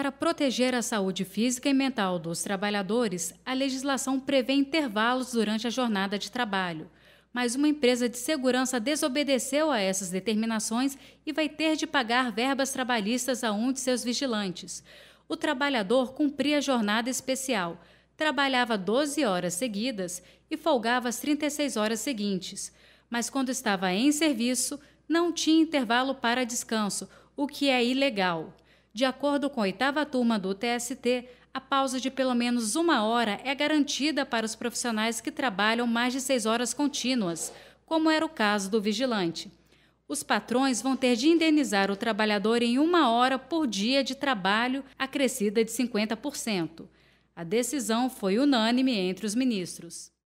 Para proteger a saúde física e mental dos trabalhadores, a legislação prevê intervalos durante a jornada de trabalho. Mas uma empresa de segurança desobedeceu a essas determinações e vai ter de pagar verbas trabalhistas a um de seus vigilantes. O trabalhador cumpria a jornada especial, trabalhava 12 horas seguidas e folgava as 36 horas seguintes. Mas quando estava em serviço, não tinha intervalo para descanso, o que é ilegal. De acordo com a oitava turma do TST, a pausa de pelo menos uma hora é garantida para os profissionais que trabalham mais de seis horas contínuas, como era o caso do vigilante. Os patrões vão ter de indenizar o trabalhador em uma hora por dia de trabalho, acrescida de 50%. A decisão foi unânime entre os ministros.